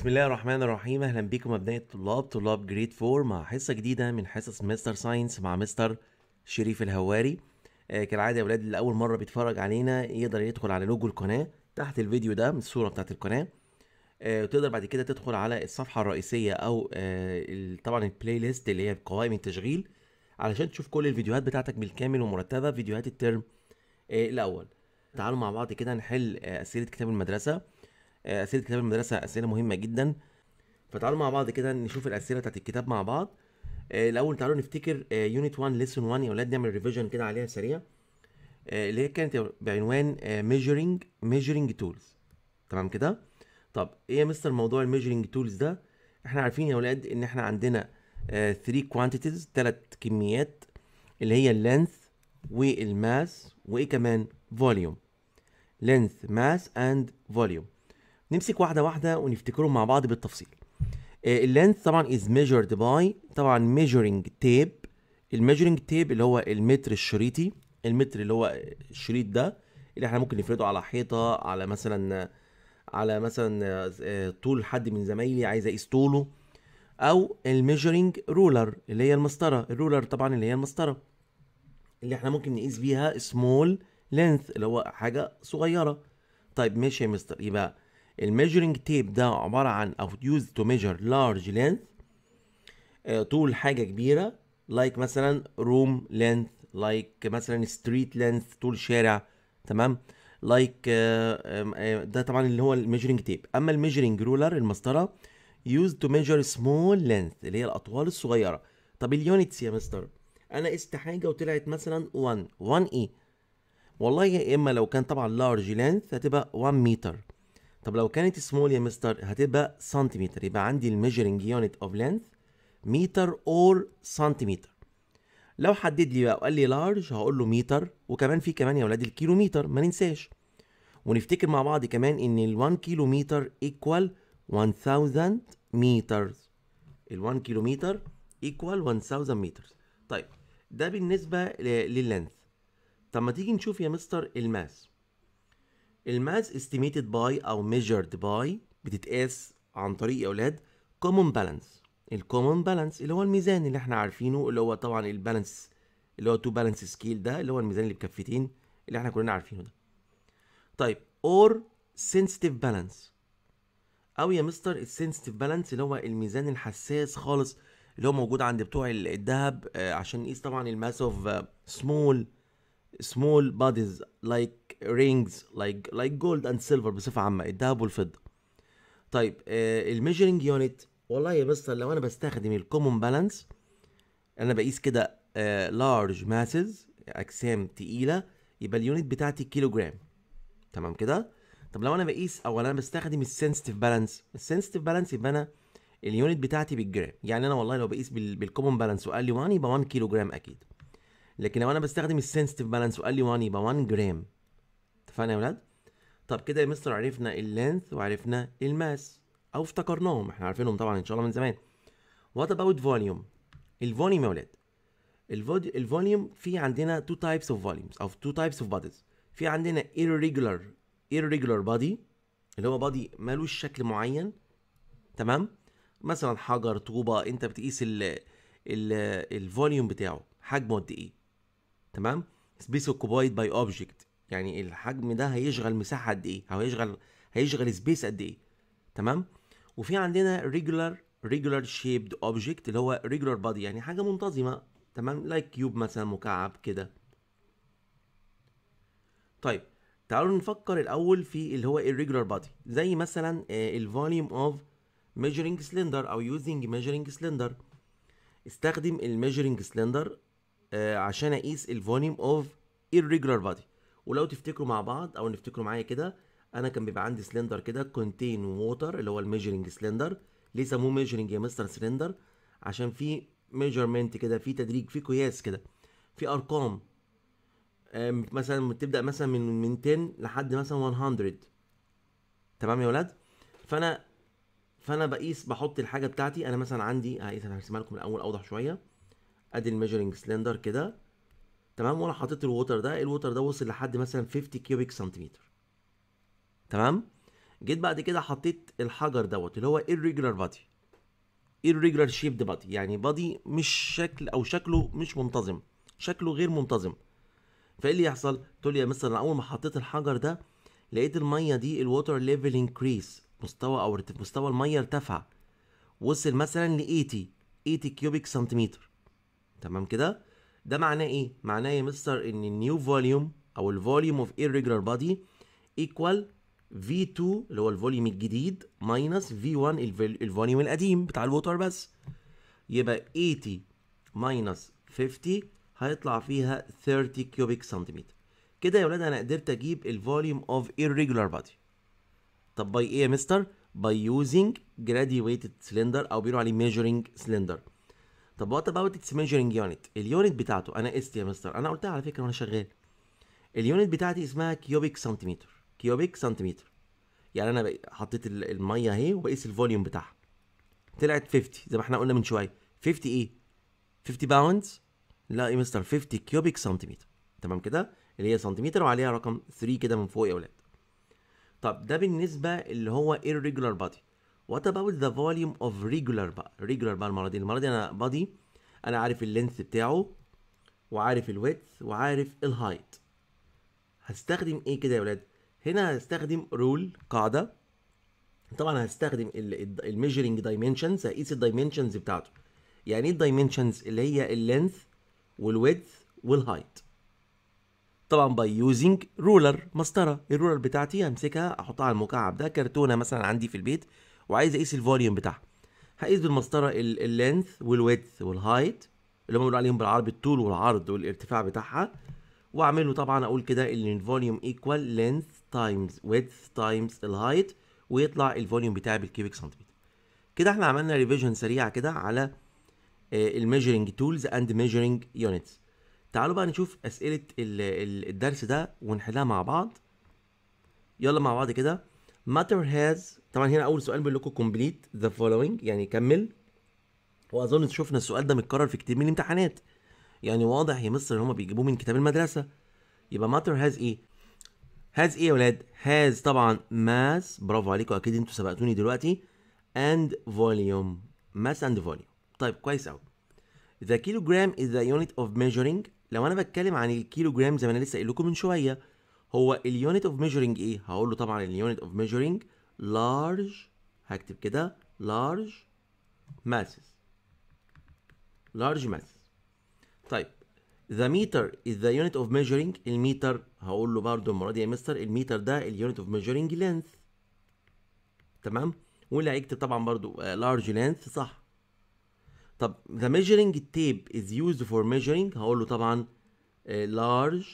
بسم الله الرحمن الرحيم اهلا بيكم ابناء الطلاب طلاب جريد 4 مع حصه جديده من حصص مستر ساينس مع مستر شريف الهواري آه كالعاده يا اولاد اللي اول مره بيتفرج علينا يقدر يدخل على لوجو القناه تحت الفيديو ده من الصوره بتاعت القناه آه وتقدر بعد كده تدخل على الصفحه الرئيسيه او آه طبعا البلاي ليست اللي هي قوائم التشغيل علشان تشوف كل الفيديوهات بتاعتك بالكامل ومرتبه فيديوهات الترم آه الاول تعالوا مع بعض كده نحل آه، اسئله كتاب المدرسه آه، اسئله كتاب المدرسه اسئله مهمه جدا فتعالوا مع بعض كده نشوف الاسئله بتاعت الكتاب مع بعض آه، الاول تعالوا نفتكر يونت 1 ليسون 1 يا اولاد نعمل ريفيجن كده عليها سريع آه، اللي هي كانت بعنوان ميجرنج ميجرنج تولز تمام كده طب ايه يا مستر موضوع الميجرنج تولز ده احنا عارفين يا اولاد ان احنا عندنا 3 كوانتيتيز ثلاث كميات اللي هي اللينث والماس وايه كمان فوليوم لينث ماس اند فوليوم نمسك واحده واحده ونفتكرهم مع بعض بالتفصيل آه، اللينث طبعا از measured باي طبعا measuring تيب الميجرنج تيب اللي هو المتر الشريطي المتر اللي هو الشريط ده اللي احنا ممكن نفرده على حيطه على مثلا على مثلا آه، طول حد من زمايلي عايز اقيس طوله او الميجرنج رولر اللي هي المسطره الرولر طبعا اللي هي المسطره اللي احنا ممكن نقيس بيها سمول لينث اللي هو حاجه صغيره طيب ماشي يا مستر يبقى الميجرنج تيب ده عباره عن او used to measure large length آه، طول حاجه كبيره لايك like مثلا روم لينث لايك مثلا ستريت لينث طول شارع تمام لايك like, آه، آه، ده طبعا اللي هو الميجرنج تيب اما الميجرنج رولر المسطره used to measure small length اللي هي الاطوال الصغيره طب اليونتس يا مستر انا قست حاجه وطلعت مثلا 1 1 ايه والله يا اما لو كان طبعا لارج لينث هتبقى 1 متر طب لو كانت سمول يا مستر هتبقى سنتيمتر يبقى عندي الميجرنج يونت اوف لينث متر اور سنتيمتر لو حدد لي بقى وقال لي لارج هقول له متر وكمان في كمان يا ولاد الكيلومتر ما ننساش ونفتكر مع بعض كمان ان ال 1 كيلومتر ايكوال 1000 متر ال 1 كيلومتر ايكوال 1000 متر طيب ده بالنسبه لللينث طب ما تيجي نشوف يا مستر الماس الماس استيميتد باي او ميجرد باي بتتقاس عن طريق يا اولاد كومون بالانس الكومون بالانس اللي هو الميزان اللي احنا عارفينه اللي هو طبعا البالانس اللي هو تو بالانس سكيل ده اللي هو الميزان اللي بكفتين اللي احنا كلنا عارفينه ده طيب اور sensitive بالانس او يا مستر السنسيتيف بالانس اللي هو الميزان الحساس خالص اللي هو موجود عند بتوع الذهب آه، عشان نقيس طبعا الماس اوف سمول سمول بوديز لايك رينجز لايك لايك جولد اند سيلفر بصفه عامه الذهب والفضه طيب آه، الميجرنج يونت والله يا بس لو انا بستخدم الكومون بالانس انا بقيس كده لارج آه، ماسز اجسام تقيله يبقى اليونت بتاعتي كيلو جرام تمام كده طب لو انا بقيس او انا بستخدم السنسيتيف بالانس السنسيتيف بالانس يبقى انا اليونت بتاعتي بالجرام يعني انا والله لو بقيس بالكومون بالانس وقال لي 1 يبقى 1 كيلو جرام اكيد لكن لو انا بستخدم السنسيتيف بالانس وقال لي 1 يبقى 1 جرام اتفقنا يا ولاد طب كده يا مستر عرفنا اللينث وعرفنا الماس او افتكرناهم احنا عارفينهم طبعا ان شاء الله من زمان وات اباوت فوليوم الفوليوم يا ولاد الفوليوم في عندنا تو تايبس اوف volumes او تو تايبس اوف bodies في عندنا irregular irregular body اللي هو body مالوش شكل معين تمام مثلا حجر طوبه انت بتقيس ال الفوليوم بتاعه حجمه قد ايه تمام space اوكوبايد by object يعني الحجم ده هيشغل مساحه قد ايه او هيشغل هيشغل سبيس قد ايه تمام وفي عندنا ريجولار ريجولار شيبد اوبجكت اللي هو ريجولار بادي يعني حاجه منتظمه تمام لايك كيوب مثلا مكعب كده طيب تعالوا نفكر الاول في اللي هو الريجولار بادي زي مثلا آه، الفوليوم اوف measuring سلندر او using measuring سلندر استخدم measuring سلندر آه، عشان اقيس الفوليوم اوف irregular body ولو تفتكروا مع بعض او نفتكروا معايا كده انا كان بيبقى عندي سلندر كده كونتين ووتر اللي هو الميجرنج سلندر ليه سموه ميجرنج يا مستر سلندر عشان في ميجرمنت كده في تدريج في قياس كده في ارقام مثلا بتبدا مثلا من من 10 لحد مثلا 100 تمام يا ولاد فانا فانا بقيس بحط الحاجه بتاعتي انا مثلا عندي هقيسها هرسمها لكم الاول اوضح شويه ادي الميجرنج سلندر كده تمام وانا حطيت الووتر ده الووتر ده وصل لحد مثلا 50 كيوبيك سنتيمتر تمام جيت بعد كده حطيت الحجر دوت اللي هو irregular body irregular shaped body يعني بادي مش شكل او شكله مش منتظم شكله غير منتظم فايه اللي يحصل تقول لي مثلا اول ما حطيت الحجر ده لقيت الميه دي الووتر ليفل انكريس مستوى او مستوى الميه ارتفع وصل مثلا ل 80 80 كيوبيك سنتيمتر تمام كده ده معناه ايه معناه يا مستر ان النيو فوليوم او الفوليوم اوف irregular بادي ايكوال V2 اللي هو الفوليوم الجديد ماينس V1 الفوليوم القديم بتاع الوتر بس يبقى 80 ماينس 50 هيطلع فيها 30 كيوبيك سنتيمتر كده يا ولاد انا قدرت اجيب الفوليوم اوف irregular بادي طب باي ايه يا مستر باي يوزنج graduated cylinder او بيقولوا عليه measuring cylinder طب وات اباوت اتس ميجرنج يونت اليونت بتاعته انا قست يا مستر انا قلتها على فكره وانا شغال اليونت بتاعتي اسمها كيوبيك سنتيمتر كيوبيك سنتيمتر يعني انا حطيت الميه اهي وبقيس الفوليوم بتاعها طلعت 50 زي ما احنا قلنا من شويه 50 ايه 50 باوند لا يا مستر 50 كيوبيك سنتيمتر تمام كده اللي هي سنتيمتر وعليها رقم 3 كده من فوق يا ولاد طب ده بالنسبه اللي هو irregular بادي وات اباوت ذا فوليوم اوف ريجولار بقى ريجولار بقى المره دي المره دي انا بادي انا عارف اللينث بتاعه وعارف الويدث وعارف الهايت هستخدم ايه كده يا ولاد هنا هستخدم رول قاعده طبعا هستخدم الميجرنج دايمنشنز هقيس الدايمنشنز بتاعته يعني ايه الدايمنشنز اللي هي اللينث والويدث والهايت طبعا باي يوزنج رولر مسطره الرولر بتاعتي همسكها احطها على المكعب ده كرتونه مثلا عندي في البيت وعايز اقيس الفوليوم بتاعها هقيس بالمسطره اللينث والويدث والهايت اللي هم بنقول عليهم بالعربي الطول والعرض والارتفاع بتاعها واعمل له طبعا اقول كده ان الفوليوم ايكوال لينث تايمز ويدث تايمز الهايت ويطلع الفوليوم بتاعي بالكيوبيك سنتيمتر كده احنا عملنا ريفيجن سريعه كده على الميجرنج تولز اند ميجرنج يونتس تعالوا بقى نشوف اسئله الدرس ده ونحلها مع بعض يلا مع بعض كده matter has طبعا هنا اول سؤال بيقول لكم كومبليت ذا فولوينج يعني كمل واظن شفنا السؤال ده متكرر في كتير من الامتحانات يعني واضح يا مصر ان هما بيجيبوه من كتاب المدرسه يبقى ماتر هاز ايه هاز ايه يا ولاد هاز طبعا ماس برافو عليكم اكيد انتوا سبقتوني دلوقتي اند فوليوم ماس اند فوليوم طيب كويس قوي ذا كيلو جرام از ذا يونت اوف ميجرينج لو انا بتكلم عن الكيلو جرام زي ما انا لسه قايل لكم من شويه هو اليونت اوف ميجرينج ايه هقول له طبعا اليونت اوف ميجرينج large هكتب كده large masses large masses طيب the meter is the unit of measuring الميتر هقول له برضه المره دي يا مستر الميتر ده اليونت اوف measuring length تمام واللي هيكتب طبعا برضه آه، large length صح طب the measuring tape is used for measuring هقول له طبعا آه، large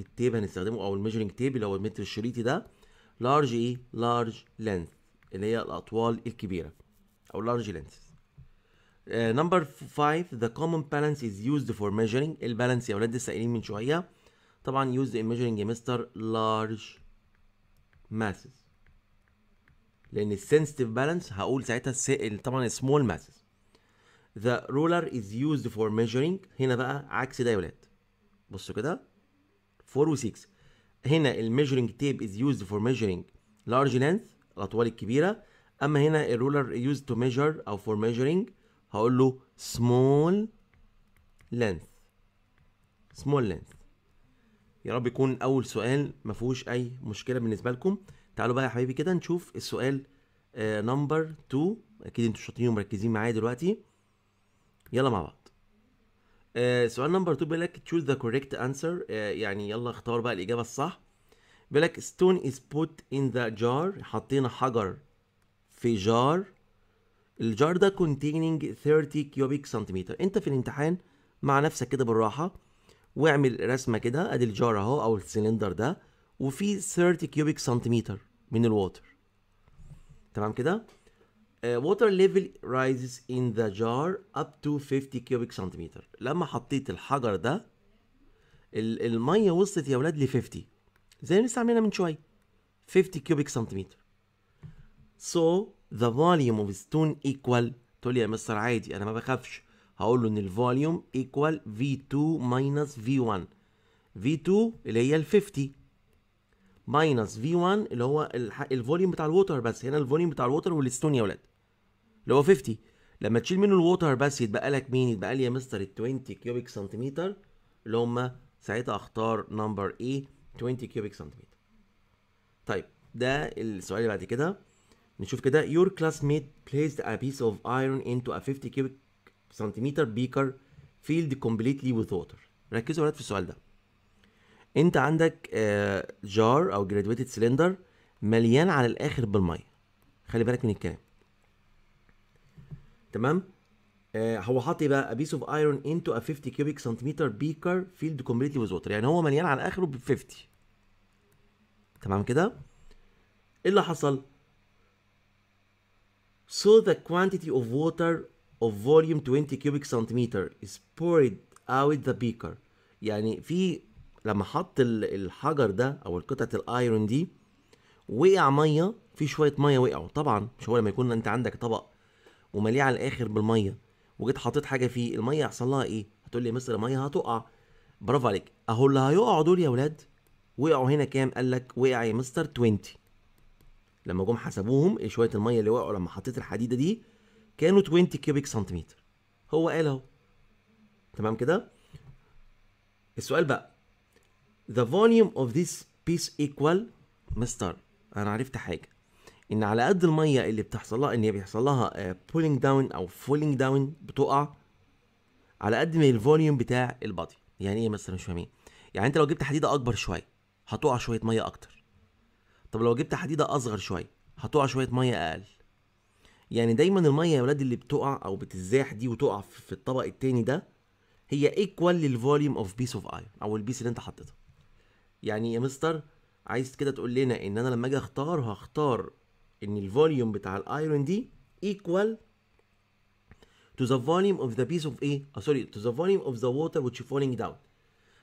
التيب هنستخدمه او الميجرنج تيب اللي هو المتر الشريطي ده لارج ايه لارج لينث اللي هي الاطوال الكبيره او لارج لينث نمبر 5 ذا كومن بالانس از يوزد فور ميجرينج البالانس يا ولاد لسه من شويه طبعا يوزد ان ميجرينج يا مستر لارج ماسز لان السنسيتيف بالانس هقول ساعتها طبعا سمول ماسز ذا رولر از يوزد فور ميجرينج هنا بقى عكس ده يا ولاد بصوا كده 4 و 6 هنا الميجرنج تيب از يوزد فور ميجرنج لارج لينث الاطوال الكبيره اما هنا الرولر يوز تو ميجر او فور ميجرنج هقول له small length small length يا رب يكون اول سؤال ما فيهوش اي مشكله بالنسبه لكم تعالوا بقى يا حبايبي كده نشوف السؤال نمبر آه، 2 اكيد انتوا شاطرين ومركزين معايا دلوقتي يلا مع بعض آه، سؤال نمبر 2 بيقول لك تشوز ذا كوريكت انسر يعني يلا اختار بقى الاجابه الصح بيقول لك ستون از بوت ان ذا جار حطينا حجر في جار الجار ده containing 30 كيوبيك سنتيمتر انت في الامتحان مع نفسك كده بالراحه واعمل رسمه كده ادي الجار اهو او السلندر ده وفي 30 كيوبيك سنتيمتر من الواتر تمام كده Uh, water level rises in the jar up to 50 cubic centimeter لما حطيت الحجر ده الميه وصلت يا ولاد ل 50 زي اللي لسه عاملينها من شويه 50 cubic centimeter so the volume of stone equal تقول لي يا مستر عادي انا ما بخافش هقول له ان الفوليوم equal V2 minus V1 V2 اللي هي ال 50 minus V1 اللي هو الفوليوم بتاع الووتر بس هنا الفوليوم بتاع الووتر والستون يا ولاد اللي هو 50 لما تشيل منه الووتر بس يتبقى لك مين يتبقى لي يا مستر ال 20 كيوبيك سنتيمتر اللي هم ساعتها اختار نمبر ايه 20 كيوبيك سنتيمتر طيب ده السؤال اللي بعد كده نشوف كده your classmate placed a piece of iron into a 50 cubic centimeter beaker filled completely with water ركزوا يا ولاد في السؤال ده انت عندك جار آه، او جرادويتد سلندر مليان على الاخر بالميه خلي بالك من الكلام تمام آه هو حاطط ايه بقى؟ a piece of iron into a 50 cubic centimeter beaker filled completely with water يعني هو مليان على اخره ب 50 تمام كده؟ ايه اللي حصل؟ So the quantity of water of volume 20 cubic centimeter is poured out the beaker يعني في لما حط الحجر ده او قطعه الايرون دي وقع ميه في شويه ميه وقعوا طبعا مش هو لما يكون انت عندك طبق ومليه على الاخر بالميه وجيت حطيت حاجه فيه الميه هيحصل لها ايه هتقول لي مستر الميه هتقع برافو عليك اهو اللي هيقعوا دول يا ولاد وقعوا هنا كام قال لك وقع يا مستر 20 لما جم حسبوهم شويه الميه اللي وقعوا لما حطيت الحديده دي كانوا 20 كيوبيك سنتيمتر هو قال اهو تمام كده السؤال بقى the volume of this piece equal مستر انا عرفت حاجه ان على قد الميه اللي بتحصل لها ان هي بيحصل لها بولينج آه، داون او فولينج داون بتقع على قد ما الفوليوم بتاع البادي يعني ايه مثلا مش فاهمين يعني انت لو جبت حديده اكبر شويه هتقع شويه ميه اكتر طب لو جبت حديده اصغر شويه هتقع شويه ميه اقل يعني دايما الميه يا ولاد اللي بتقع او بتزاح دي وتقع في الطبق التاني ده هي ايكوال للفوليوم اوف بيس اوف ايرون او البيس اللي انت حطيتها يعني يا مستر عايز كده تقول لنا ان انا لما اجي اختار هختار ان الفوليوم بتاع الايرون دي ايكوال to the volume of the piece of ايه؟ سوري آه، تو to the volume of the water which falling down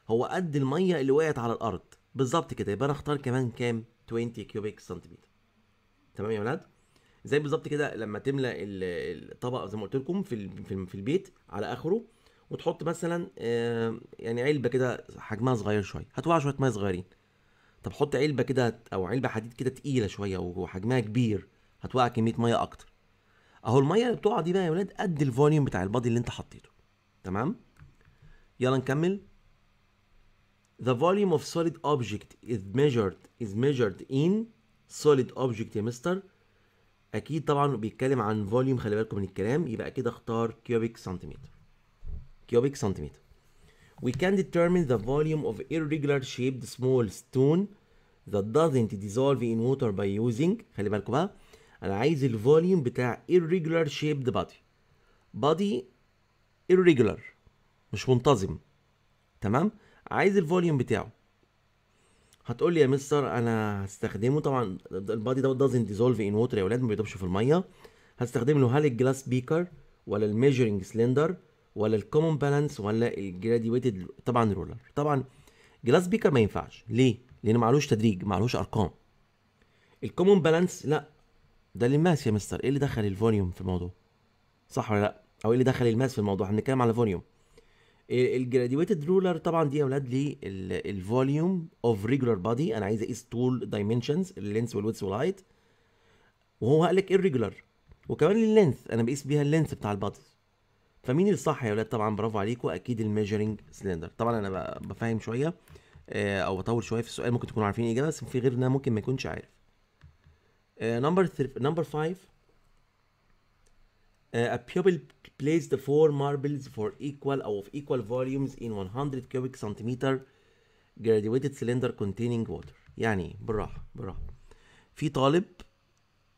هو قد الميه اللي وقعت على الارض بالظبط كده يبقى انا اختار كمان كام؟ 20 كيوبيك سنتيمتر تمام يا ولاد؟ زي بالظبط كده لما تملى الطبق زي ما قلت لكم في في البيت على اخره وتحط مثلا آه، يعني علبه كده حجمها صغير شويه هتوقع شويه ميه صغيرين طب حط علبه كده او علبه حديد كده تقيله شويه وحجمها كبير هتوقع كميه ميه اكتر اهو الميه اللي بتقع دي بقى يا ولاد قد الفوليوم بتاع البادي اللي انت حطيته تمام يلا نكمل The volume of solid object is measured is measured in solid object يا مستر اكيد طبعا بيتكلم عن فوليوم خلي بالكم من الكلام يبقى كده اختار كيوبيك سنتيمتر كيوبيك سنتيمتر we can determine the volume of irregular shaped small stone that doesn't dissolve in water by using خلي بالكوا بقى انا عايز الفوليوم بتاع irregular shaped body body irregular مش منتظم تمام عايز الفوليوم بتاعه هتقول لي يا مستر انا هستخدمه طبعا البادي دوت doesn't dissolve in water يا ولاد ما بيضربش في الميه هستخدم له هل الجلاس بيكر ولا الميجرنج سلندر ولا الكومون بالانس ولا الجراديويتد طبعا رولر طبعا جلاس بيكر ما ينفعش ليه لان معلوش تدريج معلوش ارقام الكومون بالانس لا ده ماس يا مستر ايه اللي دخل الفوليوم في الموضوع صح ولا لا او ايه اللي دخل الماس في الموضوع هنتكلم على فوليوم الجراديويتد رولر طبعا دي يا اولاد ليه الفوليوم اوف ريجولار بادي انا عايز اقيس طول دايمنشنز اللينث والويتس والهايت وهو قال لك ايه الريجولار وكمان اللينث انا بقيس بيها اللينث بتاع البادي فمين الصح يا ولاد طبعا برافو عليكم اكيد الميجرنج سلندر طبعا انا بفهم شويه آه، او بطول شويه في السؤال ممكن تكونوا عارفين الاجابه بس في غيرنا ممكن ما يكونش عارف نمبر نمبر 5 a pupil بليس ذا فور marbles for equal او of equal volumes in 100 cubic centimeter graduated cylinder containing water يعني بالراحه بالراحه في طالب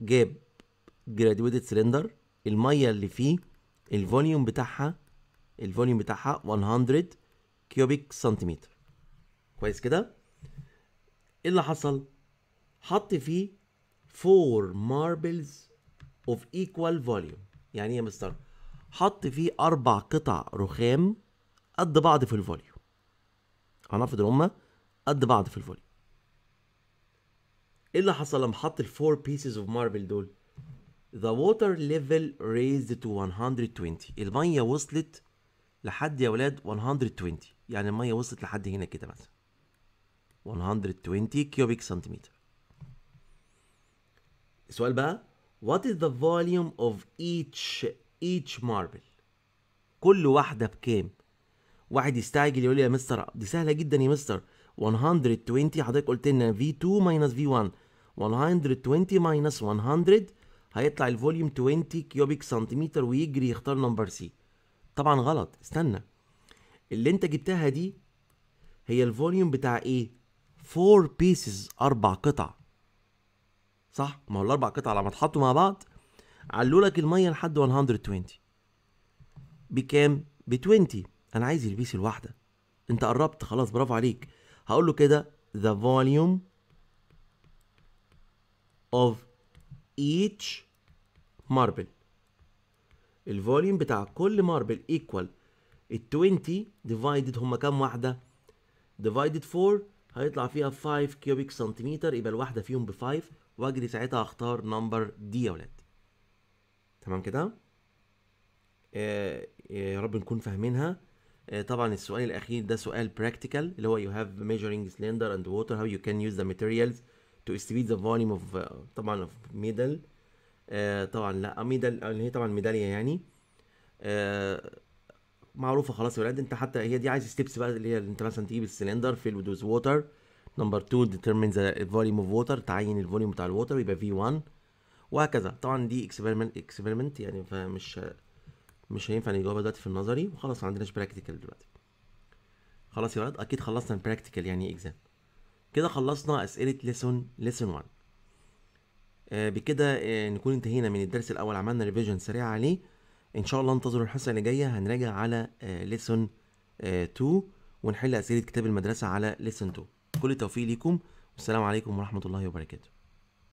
جاب graduated cylinder الميه اللي فيه الفوليوم بتاعها الفوليوم بتاعها 100 كيوبيك سنتيمتر كويس كده ايه اللي حصل حط فيه 4 ماربلز اوف ايكوال فوليوم يعني ايه يا مستر حط فيه اربع قطع رخام قد بعض في الفوليوم هنفرض ان هما قد بعض في الفوليوم ايه اللي حصل لما حط الفور 4 اوف ماربل دول The water level raised to 120 المية وصلت لحد يا ولاد 120 يعني المية وصلت لحد هنا كده مثلا 120 كيوبيك سنتيمتر السؤال بقى What is the volume of each each marble كل واحدة بكام واحد يستعجل يقول لي يا مستر دي سهلة جدا يا مستر 120 حضرتك قلت لنا V2 minus V1 120 minus 100 هيطلع الفوليوم 20 كيوبيك سنتيمتر ويجري يختار نمبر سي طبعا غلط استنى اللي انت جبتها دي هي الفوليوم بتاع ايه 4 بيسز اربع قطع صح ما هو الاربع قطع لما اتحطوا مع بعض علوا لك الميه لحد 120 بكام ب 20 انا عايز البيس الواحده انت قربت خلاص برافو عليك هقول له كده the volume of each marble الفوليوم بتاع كل ماربل ايكوال ال 20 ديفايدد هما كام واحده ديفايدد 4 هيطلع فيها 5 كيوبيك سنتيمتر يبقى الواحده فيهم ب 5 واجري ساعتها اختار نمبر دي يا ولاد تمام كده آه، آه، يا رب نكون فاهمينها آه، طبعا السؤال الاخير ده سؤال براكتيكال اللي هو you have measuring cylinder and water how you can use the materials to estimate the volume of uh, طبعا of middle uh, طبعا لا ميدل آه، آه، اللي هي طبعا ميداليه يعني uh, معروفه خلاص يا ولاد انت حتى هي دي عايز ستيبس بقى اللي هي انت مثلا تجيب السلندر فيل with ووتر نمبر 2 determine the volume of water تعين الفوليوم بتاع الووتر يبقى V1 وهكذا طبعا دي اكسبيرمنت اكسبيرمنت يعني فمش مش هينفع نجاوبها دلوقتي في النظري وخلاص ما عندناش براكتيكال دلوقتي خلاص يا ولاد اكيد خلصنا البراكتيكال يعني اكزام كده خلصنا اسئله ليسون ليسون 1 آه بكده آه نكون انتهينا من الدرس الاول عملنا ريفيجن سريعه عليه ان شاء الله انتظروا الحصه اللي جايه هنراجع على آه ليسون 2 آه، ونحل اسئله كتاب المدرسه على ليسون 2 كل التوفيق ليكم والسلام عليكم ورحمه الله وبركاته